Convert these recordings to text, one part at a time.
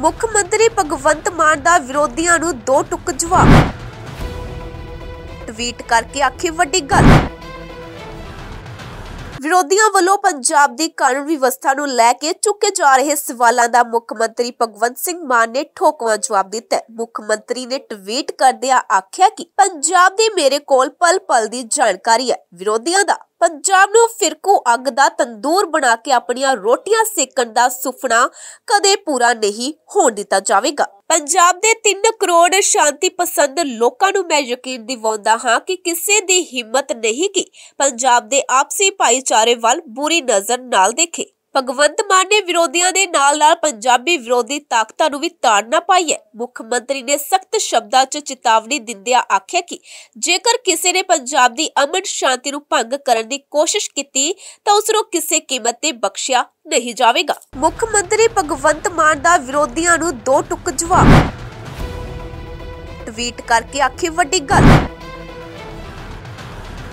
ਮੁੱਖ ਮੰਤਰੀ ਭਗਵੰਤ ਮਾਨ ਦਾ ਵਿਰੋਧੀਆਂ ਨੂੰ ਦੋ ਟੁੱਕ ਜਵਾਬ ਟਵੀਟ ਕਰਕੇ ਆਖੀ ਵੱਡੀ ਗੱਲ ਵਿਰੋਧੀਆਂ ਵੱਲੋਂ ਪੰਜਾਬ ਦੀ ਕਾਨੂੰਨ ਵਿਵਸਥਾ ਨੂੰ ਲੈ ਕੇ ਚੁੱਕੇ ਜਾ ਰਹੇ ਸਵਾਲਾਂ ਦਾ ਮੁੱਖ ਮੰਤਰੀ ਭਗਵੰਤ ਸਿੰਘ ਮਾਨ ਨੇ ਠੋਕਵਾ ਜਵਾਬ ਦਿੱਤਾ ਮੁੱਖ ਮੰਤਰੀ ਨੇ ਟਵੀਟ ਕਰਦਿਆਂ ਆਖਿਆ ਕਿ ਪੰਜਾਬ ਦੀ ਮੇਰੇ ਕੋਲ ਪਲ-ਪਲ ਦੀ ਜਾਣਕਾਰੀ ਹੈ ਵਿਰੋਧੀਆਂ ਦਾ ਪੰਜਾਬ ਨੂੰ ਫਿਰਕੂ ਅੱਗ ਦਾ ਤੰਦੂਰ ਬਣਾ ਕੇ ਆਪਣੀਆਂ ਰੋਟੀਆਂ ਸੇਕਣ ਦਾ ਸੁਪਨਾ ਕਦੇ ਪੂਰਾ ਨਹੀਂ ਹੋਣ ਦਿੱਤਾ ਜਾਵੇਗਾ ਪੰਜਾਬ ਦੇ 3 ਕਰੋੜ ਸ਼ਾਂਤੀ ਪਸੰਦ ਲੋਕਾਂ ਨੂੰ ਮੈਂ ਯਕੀਨ ਦਿਵਾਉਂਦਾ ਹਾਂ ਕਿ ਕਿਸੇ ਦੀ ਹਿੰਮਤ ਨਹੀਂ ਕਿ ਪੰਜਾਬ ਦੇ ਆਪਸੀ ਭਾਈਚਾਰੇ ਵੱਲ ਬੁਰੀ ਨਜ਼ਰ ਨਾਲ ਦੇਖੇ ਭਗਵੰਤ ਮਾਨ ਨੇ ਵਿਰੋਧੀਆਂ ਦੇ ਨਾਲ-ਨਾਲ ਪੰਜਾਬੀ ਵਿਰੋਧੀ ਤਾਕਤਾਂ ਨੂੰ ਵੀ ਤਾੜਨਾ ਪਾਈ ਹੈ ਮੁੱਖ ਮੰਤਰੀ ਨੇ ਸਖਤ ਸ਼ਬਦਾਂ 'ਚ ਚੇਤਾਵਨੀ ਦਿੰਦਿਆਂ ਆਖਿਆ ਕਿ ਜੇਕਰ ਕਿਸੇ ਨੇ ਪੰਜਾਬ ਦੀ ਅਮਨ ਸ਼ਾਂਤੀ ਨੂੰ ਭੰਗ ਕਰਨ ਦੀ ਕੋਸ਼ਿਸ਼ ਕੀਤੀ ਤਾਂ ਉਸ ਨੂੰ ਕਿਸੇ ਕੀਮਤ ਤੇ ਬਖਸ਼ਿਆ ਨਹੀਂ ਜਾਵੇਗਾ ਮੁੱਖ ਮੰਤਰੀ ਭਗਵੰਤ ਮਾਨ ਦਾ ਵਿਰੋਧੀਆਂ ਨੂੰ ਦੋ ਟੁੱਕ ਜਵਾਬ ਟਵੀਟ ਕਰਕੇ ਆਖੀ ਵੱਡੀ ਗੱਲ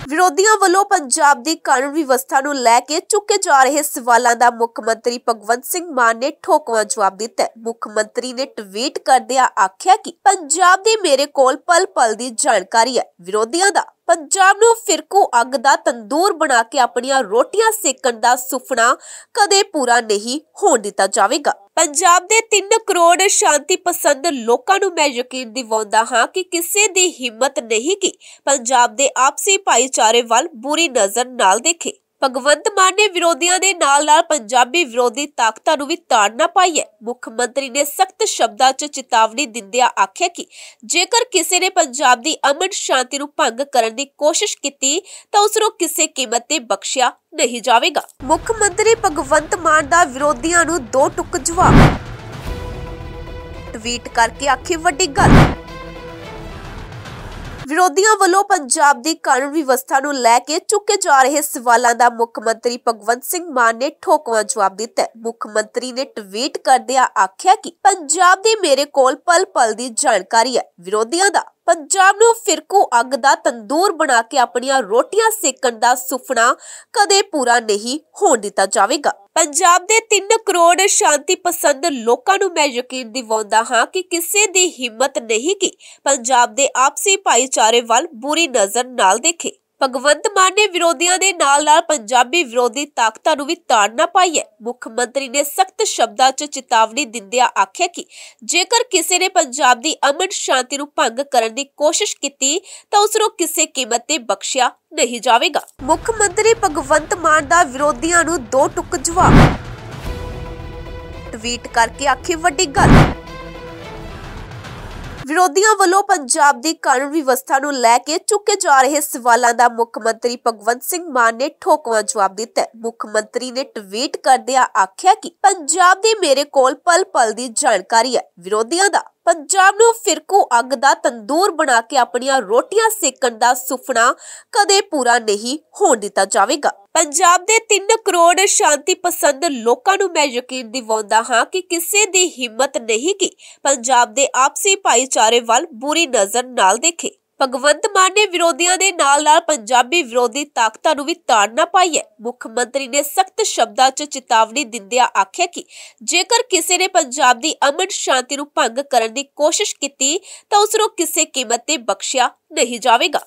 ਵਿਰੋਧੀਆਂ ਵੱਲੋਂ ਪੰਜਾਬ ਦੀ ਕਾਨੂੰਨ ਵਿਵਸਥਾ ਨੂੰ ਲੈ ਕੇ ਚੁੱਕੇ ਜਾ ਰਹੇ ਸਵਾਲਾਂ ਦਾ ਮੁੱਖ ਮੰਤਰੀ ਭਗਵੰਤ ਸਿੰਘ ਮਾਨ ਨੇ ਠੋਕਵਾ ਜਵਾਬ ਦਿੱਤਾ ਮੁੱਖ ਮੰਤਰੀ ਨੇ ਟਵੀਟ ਕਰਦਿਆਂ ਆਖਿਆ ਕਿ ਪੰਜਾਬ ਦੀ ਮੇਰੇ ਕੋਲ ਪਲ ਪਲ ਦੀ ਜਾਣਕਾਰੀ ਹੈ ਵਿਰੋਧੀਆਂ ਦਾ ਪੰਜਾਬ ਨੂੰ ਫਿਰਕੂ ਅੱਗ ਦਾ ਤੰਦੂਰ ਬਣਾ ਕੇ ਆਪਣੀਆਂ ਰੋਟੀਆਂ ਸੇਕਣ ਦਾ ਸੁਪਨਾ ਕਦੇ ਪੂਰਾ ਨਹੀਂ ਹੋਣ ਦਿੱਤਾ ਜਾਵੇਗਾ ਪੰਜਾਬ ਦੇ 3 ਕਰੋੜ ਸ਼ਾਂਤੀ ਪਸੰਦ ਲੋਕਾਂ ਨੂੰ ਮੈਂ ਯਕੀਨ ਦਿਵਾਉਂਦਾ ਹਾਂ ਕਿ ਕਿਸੇ ਦੀ ਹਿੰਮਤ ਨਹੀਂ ਕਿ ਪੰਜਾਬ ਦੇ ਆਪਸੀ ਭਾਈਚਾਰੇ ਵੱਲ ਬੁਰੀ ਨਜ਼ਰ ਨਾਲ ਦੇਖੇ ਭਗਵੰਤ ਮਾਨ ਨੇ ਵਿਰੋਧੀਆਂ ਦੇ ਨਾਲ-ਨਾਲ ਪੰਜਾਬੀ ਵਿਰੋਧੀ ਤਾਕਤਾਂ ਨੂੰ ਵੀ ਤਾੜਨਾ ਪਾਈ ਹੈ ਮੁੱਖ ਮੰਤਰੀ ਨੇ ਸਖਤ ਸ਼ਬਦਾਂ 'ਚ ਚੇਤਾਵਨੀ ਦਿੰਦਿਆਂ ਆਖਿਆ ਕਿ ਜੇਕਰ ਕਿਸੇ ਨੇ ਪੰਜਾਬ ਦੀ ਅਮਨ ਸ਼ਾਂਤੀ ਨੂੰ ਭੰਗ ਕਰਨ ਦੀ ਕੋਸ਼ਿਸ਼ ਕੀਤੀ ਤਾਂ ਉਸ ਨੂੰ ਕਿਸੇ ਕੀਮਤ ਤੇ ਬਖਸ਼ਿਆ ਨਹੀਂ ਜਾਵੇਗਾ ਮੁੱਖ ਮੰਤਰੀ ਭਗਵੰਤ ਮਾਨ ਦਾ ਵਿਰੋਧੀਆਂ ਨੂੰ ਦੋ ਟੁੱਕ ਜਵਾਬ ਟਵੀਟ ਕਰਕੇ ਆਖੀ ਵੱਡੀ ਗੱਲ ਵਿਰੋਧੀਆਂ ਵੱਲੋਂ ਪੰਜਾਬ ਦੀ ਕਾਨੂੰਨ ਵਿਵਸਥਾ ਨੂੰ ਲੈ ਕੇ ਚੁੱਕੇ ਜਾ ਰਹੇ ਸਵਾਲਾਂ ਦਾ ਮੁੱਖ ਮੰਤਰੀ ਭਗਵੰਤ ਸਿੰਘ ਮਾਨ ਨੇ ਠੋਕਵਾ ਜਵਾਬ ਦਿੱਤਾ ਮੁੱਖ ਮੰਤਰੀ ਨੇ ਟਵੀਟ ਕਰਦਿਆਂ ਆਖਿਆ ਕਿ ਪੰਜਾਬ ਦੀ ਮੇਰੇ ਕੋਲ ਪਲ ਪਲ ਦੀ ਜਾਣਕਾਰੀ ਹੈ ਵਿਰੋਧੀਆਂ ਦਾ ਪੰਜਾਬ ਨੂੰ ਫਿਰਕੂ ਅੱਗ ਦਾ ਤੰਦੂਰ ਬਣਾ ਕੇ ਆਪਣੀਆਂ ਰੋਟੀਆਂ ਸੇਕਣ ਦਾ ਸੁਪਨਾ ਕਦੇ ਪੂਰਾ ਨਹੀਂ ਹੋਣ ਦਿੱਤਾ ਜਾਵੇਗਾ ਪੰਜਾਬ ਦੇ 3 ਕਰੋੜ ਸ਼ਾਂਤੀ ਪਸੰਦ ਲੋਕਾਂ ਨੂੰ ਮੈਂ ਯਕੀਨ ਦਿਵਾਉਂਦਾ ਹਾਂ ਕਿ ਕਿਸੇ ਦੀ ਹਿੰਮਤ ਨਹੀਂ ਕਿ ਪੰਜਾਬ ਦੇ ਆਪਸੀ ਭਾਈਚਾਰੇ ਵੱਲ ਬੁਰੀ ਨਜ਼ਰ ਨਾਲ ਦੇਖੇ ਭਗਵੰਤ ਮਾਨ ਨੇ ਵਿਰੋਧੀਆਂ ਦੇ ਨਾਲ-ਨਾਲ ਪੰਜਾਬੀ ਵਿਰੋਧੀ ਤਾਕਤਾਂ ਨੂੰ ਵੀ ਤਾੜਨਾ ਪਾਈ ਹੈ ਮੁੱਖ ਮੰਤਰੀ ਨੇ ਸਖਤ ਸ਼ਬਦਾਂ 'ਚ ਚੇਤਾਵਨੀ ਦਿੰਦਿਆਂ ਆਖਿਆ ਕਿ ਜੇਕਰ ਕਿਸੇ ਨੇ ਪੰਜਾਬ ਦੀ ਅਮਨ ਸ਼ਾਂਤੀ ਨੂੰ ਭੰਗ ਕਰਨ ਦੀ ਕੋਸ਼ਿਸ਼ ਕੀਤੀ ਤਾਂ ਉਸ ਨੂੰ ਕਿਸੇ ਕੀਮਤ ਤੇ ਬਖਸ਼ਿਆ ਨਹੀਂ ਜਾਵੇਗਾ ਮੁੱਖ ਮੰਤਰੀ ਭਗਵੰਤ ਮਾਨ ਦਾ ਵਿਰੋਧੀਆਂ ਨੂੰ ਦੋ ਟੁੱਕ ਜਵਾਬ ਟਵੀਟ ਕਰਕੇ ਆਖੀ ਵੱਡੀ ਗੱਲ ਵਿਰੋਧੀਆਂ ਵੱਲੋਂ ਪੰਜਾਬ ਦੀ ਕਾਨੂੰਨ ਵਿਵਸਥਾ ਨੂੰ ਲੈ ਕੇ ਚੁੱਕੇ ਜਾ ਰਹੇ ਸਵਾਲਾਂ ਦਾ ਮੁੱਖ ਮੰਤਰੀ ਭਗਵੰਤ ਸਿੰਘ ਮਾਨ ਨੇ ਠੋਕਵਾ ਜਵਾਬ ਦਿੱਤਾ ਮੁੱਖ ਮੰਤਰੀ ਨੇ ਟਵੀਟ ਕਰਦਿਆਂ ਆਖਿਆ ਕਿ ਪੰਜਾਬ ਦੀ ਮੇਰੇ ਕੋਲ ਪਲ ਪਲ ਦੀ ਜਾਣਕਾਰੀ ਹੈ ਵਿਰੋਧੀਆਂ ਦਾ ਪੰਜਾਬ ਨੂੰ ਫਿਰਕੂ ਅੱਗ ਦਾ ਤੰਦੂਰ ਬਣਾ ਕੇ ਆਪਣੀਆਂ ਰੋਟੀਆਂ ਸੇਕਣ ਦਾ ਸੁਪਨਾ ਕਦੇ ਪੂਰਾ ਨਹੀਂ ਹੋਣ ਦਿੱਤਾ ਜਾਵੇਗਾ ਪੰਜਾਬ ਦੇ 3 ਕਰੋੜ ਸ਼ਾਂਤੀ ਪਸੰਦ ਲੋਕਾਂ ਨੂੰ ਮੈਂ ਯਕੀਨ ਦਿਵਾਉਂਦਾ ਹਾਂ ਕਿ ਕਿਸੇ ਦੀ ਹਿੰਮਤ ਨਹੀਂ ਕਿ ਪੰਜਾਬ ਦੇ ਆਪਸੀ ਭਾਈਚਾਰੇ ਵੱਲ ਬੁਰੀ ਨਜ਼ਰ ਨਾਲ ਦੇਖੇ ਭਗਵੰਤ ਮਾਨ ਨੇ ਵਿਰੋਧੀਆਂ ਦੇ ਨਾਲ-ਨਾਲ ਪੰਜਾਬੀ ਵਿਰੋਧੀ ਤਾਕਤਾਂ ਨੂੰ ਵੀ ਤਾੜਨਾ ਪਾਈ ਹੈ ਮੁੱਖ ਮੰਤਰੀ ਨੇ ਸਖਤ ਸ਼ਬਦਾਂ 'ਚ ਚੇਤਾਵਨੀ ਦਿੰਦਿਆਂ ਆਖਿਆ ਕਿ ਜੇਕਰ ਕਿਸੇ ਨੇ ਪੰਜਾਬ ਦੀ ਅਮਨ ਸ਼ਾਂਤੀ ਨੂੰ ਭੰਗ ਕਰਨ ਦੀ ਕੋਸ਼ਿਸ਼ ਕੀਤੀ ਤਾਂ ਉਸ ਨੂੰ ਕਿਸੇ ਕੀਮਤ ਤੇ ਬਖਸ਼ਿਆ ਨਹੀਂ ਜਾਵੇਗਾ